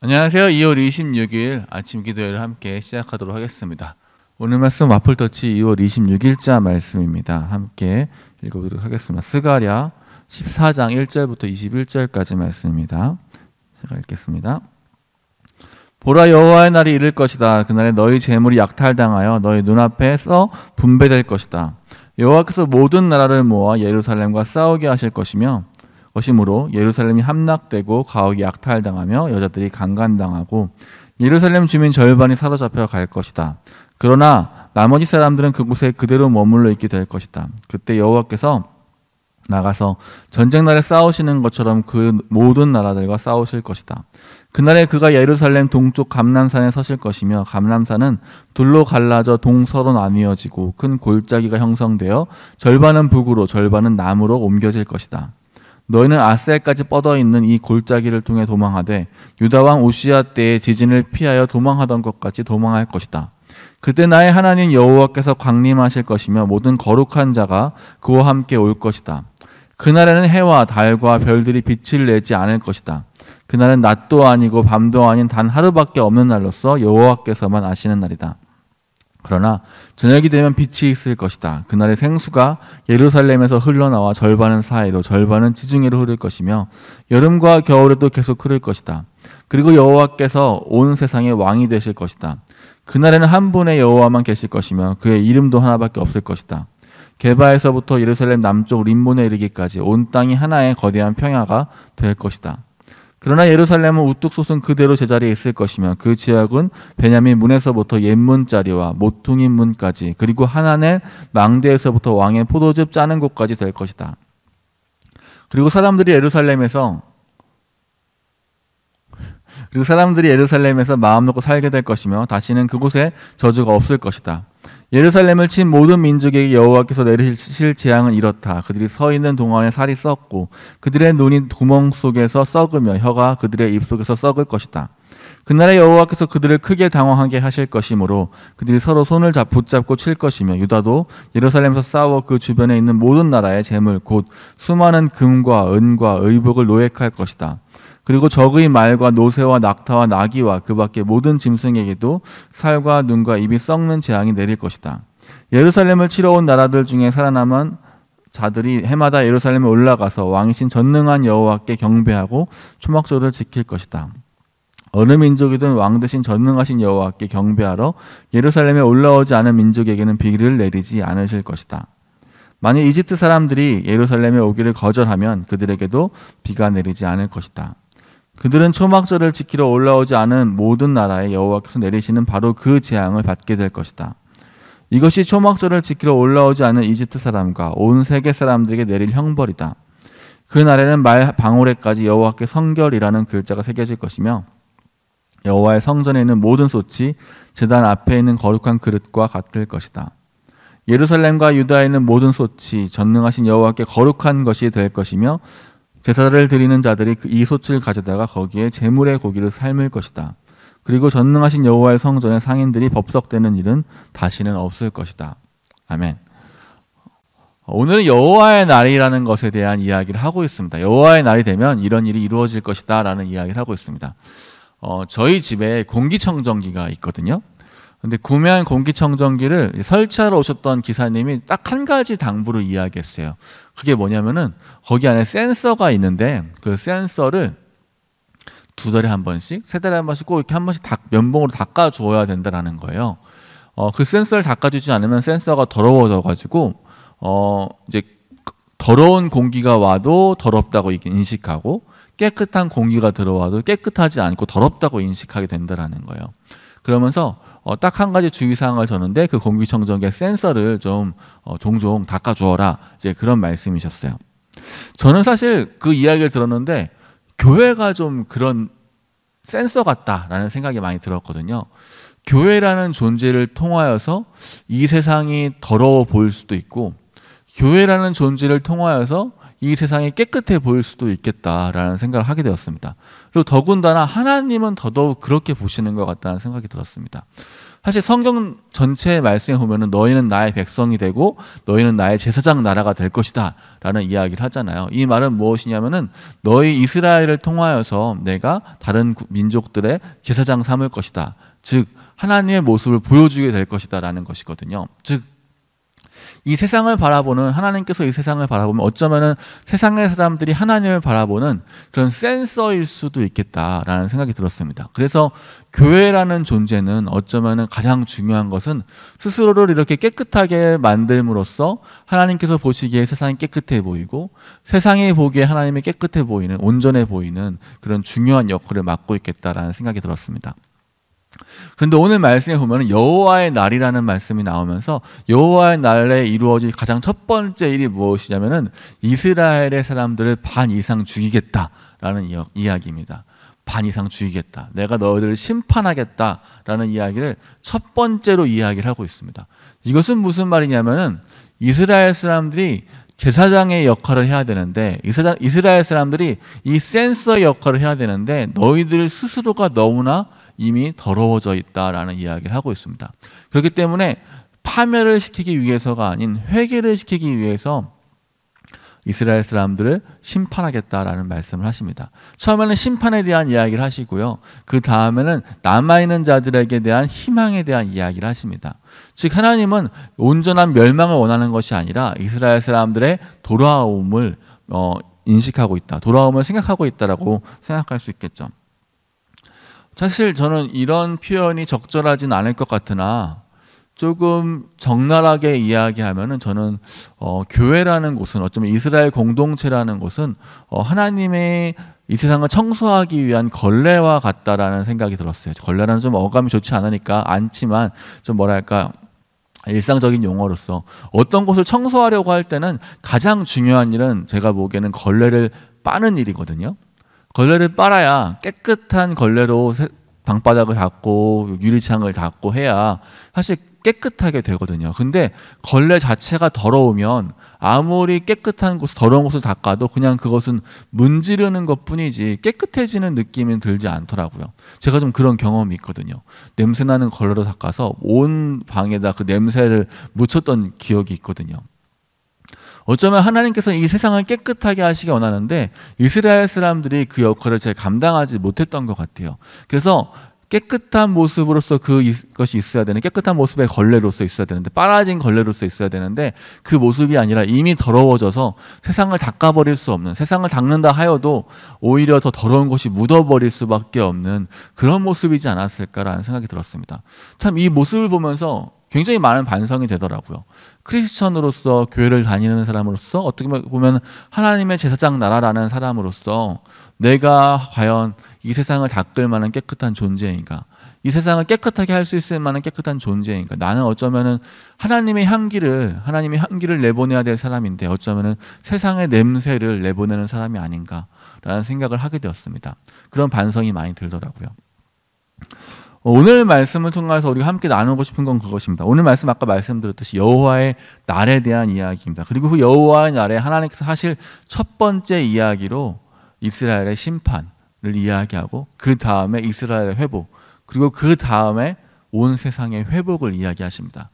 안녕하세요. 2월 26일 아침 기도회를 함께 시작하도록 하겠습니다. 오늘 말씀 와플터치 2월 26일자 말씀입니다. 함께 읽어보도록 하겠습니다. 스가랴 14장 1절부터 21절까지 말씀입니다. 제가 읽겠습니다. 보라 여호와의 날이 이를 것이다. 그날에 너희 재물이 약탈당하여 너희 눈앞에서 분배될 것이다. 여호와께서 모든 나라를 모아 예루살렘과 싸우게 하실 것이며 것이므로 예루살렘이 함락되고 가옥이 약탈당하며 여자들이 강간당하고 예루살렘 주민 절반이 사로잡혀 갈 것이다. 그러나 나머지 사람들은 그곳에 그대로 머물러 있게 될 것이다. 그때 여호와께서 나가서 전쟁 날에 싸우시는 것처럼 그 모든 나라들과 싸우실 것이다. 그날에 그가 예루살렘 동쪽 감람산에 서실 것이며 감람산은 둘로 갈라져 동서로 나뉘어지고 큰 골짜기가 형성되어 절반은 북으로 절반은 남으로 옮겨질 것이다. 너희는 아세까지 뻗어 있는 이 골짜기를 통해 도망하되 유다 왕 우시아 때에 지진을 피하여 도망하던 것 같이 도망할 것이다. 그때 나의 하나님 여호와께서 강림하실 것이며 모든 거룩한 자가 그와 함께 올 것이다. 그날에는 해와 달과 별들이 빛을 내지 않을 것이다. 그날은 낮도 아니고 밤도 아닌 단 하루밖에 없는 날로서 여호와께서만 아시는 날이다. 그러나 저녁이 되면 빛이 있을 것이다. 그날의 생수가 예루살렘에서 흘러나와 절반은 사이로 절반은 지중해로 흐를 것이며 여름과 겨울에도 계속 흐를 것이다. 그리고 여호와께서 온 세상의 왕이 되실 것이다. 그날에는 한 분의 여호와만 계실 것이며 그의 이름도 하나밖에 없을 것이다. 개바에서부터 예루살렘 남쪽 림몬에 이르기까지 온 땅이 하나의 거대한 평야가 될 것이다. 그러나 예루살렘은 우뚝 솟은 그대로 제자리에 있을 것이며 그 지역은 베냐민 문에서부터 옛문 자리와 모퉁이 문까지 그리고 하나넬 망대에서부터 왕의 포도즙 짜는 곳까지 될 것이다. 그리고 사람들이 예루살렘에서 그리고 사람들이 예루살렘에서 마음 놓고 살게 될 것이며 다시는 그곳에 저주가 없을 것이다. 예루살렘을 친 모든 민족에게 여호와께서 내리실 재앙은 이렇다. 그들이 서 있는 동안에 살이 썩고 그들의 눈이 구멍 속에서 썩으며 혀가 그들의 입 속에서 썩을 것이다. 그날에 여호와께서 그들을 크게 당황하게 하실 것이므로 그들이 서로 손을 붙잡고 칠 것이며 유다도 예루살렘에서 싸워 그 주변에 있는 모든 나라의 재물 곧 수많은 금과 은과 의복을 노획할 것이다. 그리고 적의 말과 노새와 낙타와 나귀와 그밖의 모든 짐승에게도 살과 눈과 입이 썩는 재앙이 내릴 것이다. 예루살렘을 치러온 나라들 중에 살아남은 자들이 해마다 예루살렘에 올라가서 왕이신 전능한 여호와께 경배하고 초막절을 지킬 것이다. 어느 민족이든 왕 대신 전능하신 여호와께 경배하러 예루살렘에 올라오지 않은 민족에게는 비를 내리지 않으실 것이다. 만일 이집트 사람들이 예루살렘에 오기를 거절하면 그들에게도 비가 내리지 않을 것이다. 그들은 초막절을 지키러 올라오지 않은 모든 나라에 여호와께서 내리시는 바로 그 재앙을 받게 될 것이다. 이것이 초막절을 지키러 올라오지 않은 이집트 사람과 온 세계 사람들에게 내릴 형벌이다. 그 날에는 말 방울에까지 여호와께 성결이라는 글자가 새겨질 것이며 여호와의 성전에 있는 모든 솥이 제단 앞에 있는 거룩한 그릇과 같을 것이다. 예루살렘과 유다에 있는 모든 솥이 전능하신 여호와께 거룩한 것이 될 것이며 제사를 드리는 자들이 그 이소출을 가져다가 거기에 제물의 고기를 삶을 것이다. 그리고 전능하신 여호와의 성전에 상인들이 법석되는 일은 다시는 없을 것이다. 아멘. 오늘은 여호와의 날이라는 것에 대한 이야기를 하고 있습니다. 여호와의 날이 되면 이런 일이 이루어질 것이다라는 이야기를 하고 있습니다. 어, 저희 집에 공기청정기가 있거든요. 근데 구매한 공기청정기를 설치하러 오셨던 기사님이 딱 한 가지 당부로 이야기했어요. 그게 뭐냐면은 거기 안에 센서가 있는데 그 센서를 두 달에 한 번씩, 세 달에 한 번씩 꼭 이렇게 한 번씩 다, 면봉으로 닦아 주어야 된다라는 거예요. 어, 그 센서를 닦아주지 않으면 센서가 더러워져 가지고 어, 이제 그 더러운 공기가 와도 더럽다고 인식하고 깨끗한 공기가 들어와도 깨끗하지 않고 더럽다고 인식하게 된다라는 거예요. 그러면서 어, 딱 한 가지 주의사항을 줬는데 그 공기청정기의 센서를 좀 어, 종종 닦아주어라 이제 그런 말씀이셨어요. 저는 사실 그 이야기를 들었는데 교회가 좀 그런 센서 같다라는 생각이 많이 들었거든요. 교회라는 존재를 통하여서 이 세상이 더러워 보일 수도 있고 교회라는 존재를 통하여서 이 세상이 깨끗해 보일 수도 있겠다라는 생각을 하게 되었습니다. 그리고 더군다나 하나님은 더더욱 그렇게 보시는 것 같다는 생각이 들었습니다. 사실 성경 전체의 말씀에 보면은 너희는 나의 백성이 되고 너희는 나의 제사장 나라가 될 것이다라는 이야기를 하잖아요. 이 말은 무엇이냐면은 너희 이스라엘을 통하여서 내가 다른 민족들의 제사장 삼을 것이다. 즉 하나님의 모습을 보여주게 될 것이다라는 것이거든요. 즉이 세상을 바라보는 하나님께서 이 세상을 바라보면 어쩌면은 세상의 사람들이 하나님을 바라보는 그런 센서일 수도 있겠다라는 생각이 들었습니다. 그래서 교회라는 존재는 어쩌면은 가장 중요한 것은 스스로를 이렇게 깨끗하게 만듦으로써 하나님께서 보시기에 세상이 깨끗해 보이고 세상이 보기에 하나님이 깨끗해 보이는 온전해 보이는 그런 중요한 역할을 맡고 있겠다라는 생각이 들었습니다. 그런데 오늘 말씀에 보면 여호와의 날이라는 말씀이 나오면서 여호와의 날에 이루어질 가장 첫 번째 일이 무엇이냐면은 이스라엘의 사람들을 반 이상 죽이겠다라는 이야기입니다. 반 이상 죽이겠다. 내가 너희들을 심판하겠다라는 이야기를 첫 번째로 이야기를 하고 있습니다. 이것은 무슨 말이냐면은 이스라엘 사람들이 제사장의 역할을 해야 되는데 이스라, 엘 사람들이 이 센서 의 역할을 해야 되는데 너희들 스스로가 너무나 이미 더러워져 있다라는 이야기를 하고 있습니다. 그렇기 때문에 파멸을 시키기 위해서가 아닌 회개를 시키기 위해서 이스라엘 사람들을 심판하겠다라는 말씀을 하십니다. 처음에는 심판에 대한 이야기를 하시고요. 그 다음에는 남아있는 자들에게 대한 희망에 대한 이야기를 하십니다. 즉, 하나님은 온전한 멸망을 원하는 것이 아니라 이스라엘 사람들의 돌아옴을 어, 인식하고 있다. 돌아옴을 생각하고 있다라고 생각할 수 있겠죠. 사실 저는 이런 표현이 적절하진 않을 것 같으나 조금 적나라하게 이야기하면 저는 어, 교회라는 곳은 어쩌면 이스라엘 공동체라는 곳은 어, 하나님의 이 세상을 청소하기 위한 걸레와 같다라는 생각이 들었어요. 걸레라는 좀 어감이 좋지 않으니까 않지만 좀 뭐랄까 일상적인 용어로서 어떤 곳을 청소하려고 할 때는 가장 중요한 일은 제가 보기에는 걸레를 빠는 일이거든요. 걸레를 빨아야 깨끗한 걸레로 방바닥을 닦고 유리창을 닦고 해야 사실 깨끗하게 되거든요. 근데 걸레 자체가 더러우면 아무리 깨끗한 곳, 더러운 곳을 닦아도 그냥 그것은 문지르는 것 뿐이지 깨끗해지는 느낌은 들지 않더라고요. 제가 좀 그런 경험이 있거든요. 냄새나는 걸레로 닦아서 온 방에다 그 냄새를 묻혔던 기억이 있거든요. 어쩌면 하나님께서 이 세상을 깨끗하게 하시기 원하는데 이스라엘 사람들이 그 역할을 잘 감당하지 못했던 것 같아요. 그래서 깨끗한 모습으로서 그것이 있어야 되는 깨끗한 모습의 걸레로서 있어야 되는데 빨아진 걸레로서 있어야 되는데 그 모습이 아니라 이미 더러워져서 세상을 닦아버릴 수 없는 세상을 닦는다 하여도 오히려 더 더러운 것이 묻어버릴 수밖에 없는 그런 모습이지 않았을까라는 생각이 들었습니다. 참 이 모습을 보면서 굉장히 많은 반성이 되더라고요. 크리스천으로서 교회를 다니는 사람으로서 어떻게 보면 하나님의 제사장 나라라는 사람으로서 내가 과연 이 세상을 닦을 만한 깨끗한 존재인가? 이 세상을 깨끗하게 할 수 있을 만한 깨끗한 존재인가? 나는 어쩌면은 하나님의 향기를 하나님의 향기를 내보내야 될 사람인데 어쩌면은 세상의 냄새를 내보내는 사람이 아닌가라는 생각을 하게 되었습니다. 그런 반성이 많이 들더라고요. 오늘 말씀을 통해서 우리가 함께 나누고 싶은 건 그것입니다. 오늘 말씀 아까 말씀드렸듯이 여호와의 날에 대한 이야기입니다. 그리고 그 여호와의 날에 하나님께서 하실 첫 번째 이야기로 이스라엘의 심판을 이야기하고 그 다음에 이스라엘의 회복 그리고 그 다음에 온 세상의 회복을 이야기하십니다.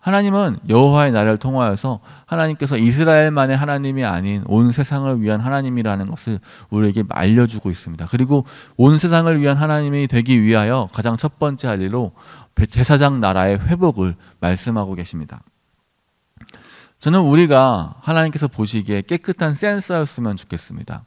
하나님은 여호와의 나라를 통하여서 하나님께서 이스라엘만의 하나님이 아닌 온 세상을 위한 하나님이라는 것을 우리에게 알려주고 있습니다. 그리고 온 세상을 위한 하나님이 되기 위하여 가장 첫 번째 할 일로 제사장 나라의 회복을 말씀하고 계십니다. 저는 우리가 하나님께서 보시기에 깨끗한 센서였으면 좋겠습니다.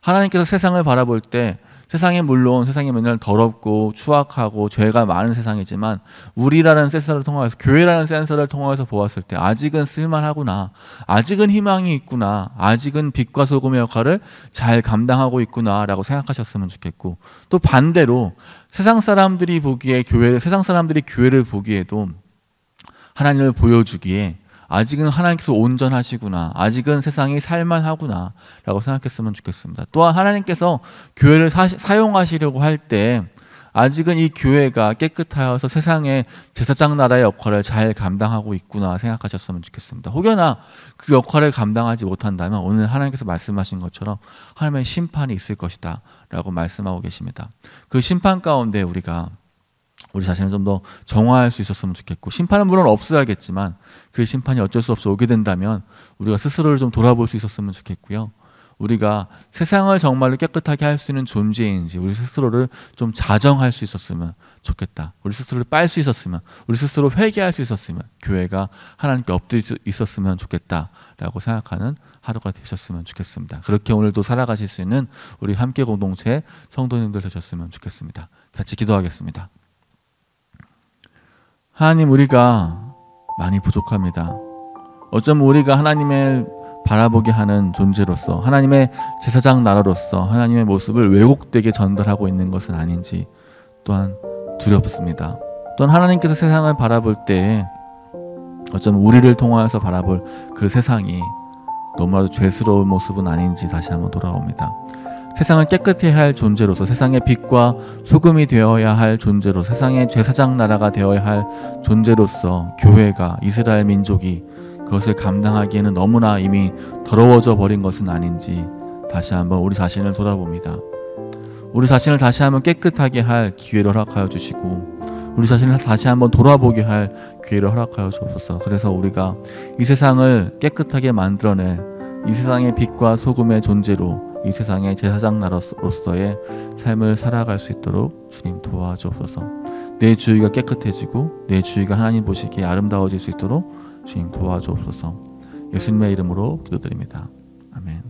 하나님께서 세상을 바라볼 때 세상에 물론 세상이 맨날 더럽고 추악하고 죄가 많은 세상이지만 우리라는 센서를 통해서 교회라는 센서를 통해서 보았을 때 아직은 쓸만하구나. 아직은 희망이 있구나. 아직은 빛과 소금의 역할을 잘 감당하고 있구나라고 생각하셨으면 좋겠고 또 반대로 세상 사람들이 보기에 교회를 세상 사람들이 교회를 보기에도 하나님을 보여주기에 아직은 하나님께서 온전하시구나. 아직은 세상이 살만하구나. 라고 생각했으면 좋겠습니다. 또한 하나님께서 교회를 사, 사용하시려고 할 때 아직은 이 교회가 깨끗하여서 세상의 제사장 나라의 역할을 잘 감당하고 있구나 생각하셨으면 좋겠습니다. 혹여나 그 역할을 감당하지 못한다면 오늘 하나님께서 말씀하신 것처럼 하나님의 심판이 있을 것이다. 라고 말씀하고 계십니다. 그 심판 가운데 우리가 우리 자신을 좀 더 정화할 수 있었으면 좋겠고 심판은 물론 없어야겠지만 그 심판이 어쩔 수 없이 오게 된다면 우리가 스스로를 좀 돌아볼 수 있었으면 좋겠고요. 우리가 세상을 정말로 깨끗하게 할 수 있는 존재인지 우리 스스로를 좀 자정할 수 있었으면 좋겠다. 우리 스스로를 빨 수 있었으면 우리 스스로 회개할 수 있었으면 교회가 하나님께 엎드릴 수 있었으면 좋겠다라고 생각하는 하루가 되셨으면 좋겠습니다. 그렇게 오늘도 살아가실 수 있는 우리 함께 공동체 성도님들 되셨으면 좋겠습니다. 같이 기도하겠습니다. 하나님 우리가 많이 부족합니다. 어쩌면 우리가 하나님을 바라보게 하는 존재로서 하나님의 제사장 나라로서 하나님의 모습을 왜곡되게 전달하고 있는 것은 아닌지 또한 두렵습니다. 또한 하나님께서 세상을 바라볼 때 어쩌면 우리를 통하여서 바라볼 그 세상이 너무나도 죄스러운 모습은 아닌지 다시 한번 돌아옵니다. 세상을 깨끗이 할 존재로서 세상의 빛과 소금이 되어야 할 존재로 세상의 제사장 나라가 되어야 할 존재로서 교회가 이스라엘 민족이 그것을 감당하기에는 너무나 이미 더러워져 버린 것은 아닌지 다시 한번 우리 자신을 돌아봅니다. 우리 자신을 다시 한번 깨끗하게 할 기회를 허락하여 주시고 우리 자신을 다시 한번 돌아보게 할 기회를 허락하여 주옵소서. 그래서 우리가 이 세상을 깨끗하게 만들어내이 세상의 빛과 소금의 존재로 이 세상의 제사장나로서의 삶을 살아갈 수 있도록 주님 도와주옵소서. 내 주위가 깨끗해지고 내 주위가 하나님 보시기에 아름다워질 수 있도록 주님 도와주옵소서. 예수님의 이름으로 기도드립니다. 아멘.